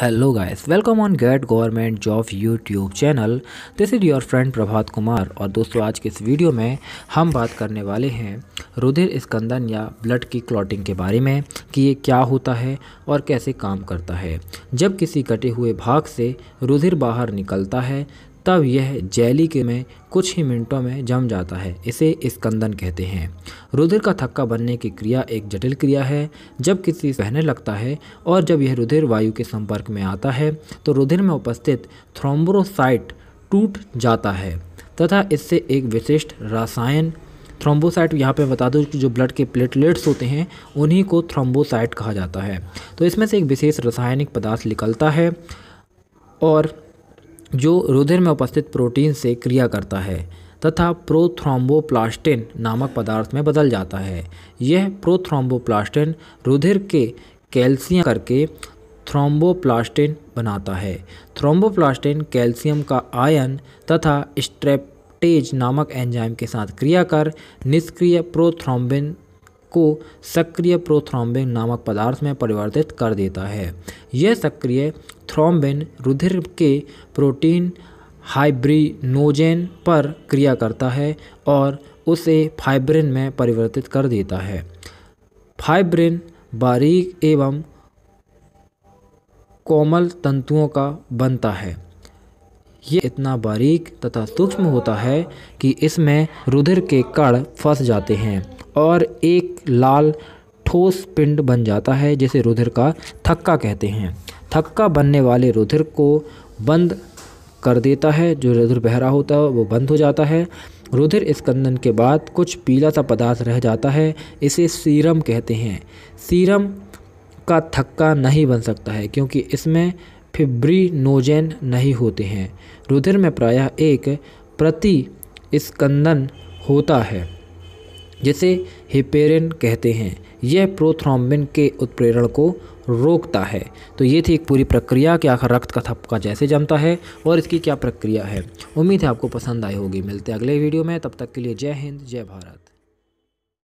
hello guys welcome on get government job YouTube channel this is your friend Prabhat Kumar और दोस्तों आज के इस वीडियो में हम बात करने वाले हैं रुधिर स्कंदन या ब्लड की क्लॉटिंग के बारे में कि ये क्या होता है और कैसे काम करता है जब किसी कटे हुए भाग से रुधिर बाहर निकलता है तब यह जैली के में कुछ ही मिनटों में जम जाता है इसे स्कंदन कहते हैं रुधिर का थक्का बनने की क्रिया एक जटिल क्रिया है जब किसी बहने लगता है और जब यह रुधिर वायु के संपर्क में आता है तो रुधिर में उपस्थित थ्रोम्ब्रोसाइट टूट जाता है तथा इससे एक विशिष्ट रासायन थ्रोम्बोसाइट यहाँ पे बता दूँ कि जो ब्लड के प्लेटलेट्स होते हैं उन्हीं को थ्रोम्बोसाइट कहा जाता है तो इसमें से एक विशेष रासायनिक पदार्थ निकलता है और जो रुधिर में उपस्थित प्रोटीन से क्रिया करता है तथा प्रोथ्रोम्बोप्लास्टिन नामक पदार्थ में बदल जाता है यह प्रोथ्रोम्बोप्लास्टिन रुधिर के कैल्शियम करके थ्रोम्बोप्लास्टिन बनाता है थ्रोम्बोप्लास्टिन कैल्शियम का आयन तथा स्ट्रेप्टेज नामक एंजाइम के साथ क्रिया कर निष्क्रिय प्रोथ्रोम्बिन को सक्रिय प्रोथ्रॉम्बिन नामक पदार्थ में परिवर्तित कर देता है यह सक्रिय थ्रोम्बिन रुधिर के प्रोटीन हाइब्रिनोजेन पर क्रिया करता है और उसे फाइब्रिन में परिवर्तित कर देता है फाइब्रिन बारीक एवं कोमल तंतुओं का बनता है ये इतना बारीक तथा सूक्ष्म होता है कि इसमें रुधिर के कण फंस जाते हैं और एक लाल ठोस पिंड बन जाता है जिसे रुधिर का थक्का कहते हैं थक्का बनने वाले रुधिर को बंद कर देता है जो रुधिर बहरा होता है वो बंद हो जाता है रुधिर स्कंदन के बाद कुछ पीला सा पदार्थ रह जाता है इसे सीरम कहते हैं सीरम का थक्का नहीं बन सकता है क्योंकि इसमें फिब्रिनोजेन नहीं होते हैं रुधिर में प्रायः एक प्रति स्कंदन होता है जिसे हिपेरिन कहते हैं यह प्रोथ्रोम्बिन के उत्प्रेरण को रोकता है तो ये थी एक पूरी प्रक्रिया कि आखिर रक्त का थपका जैसे जमता है और इसकी क्या प्रक्रिया है उम्मीद है आपको पसंद आई होगी मिलते हैं अगले वीडियो में तब तक के लिए जय हिंद जय भारत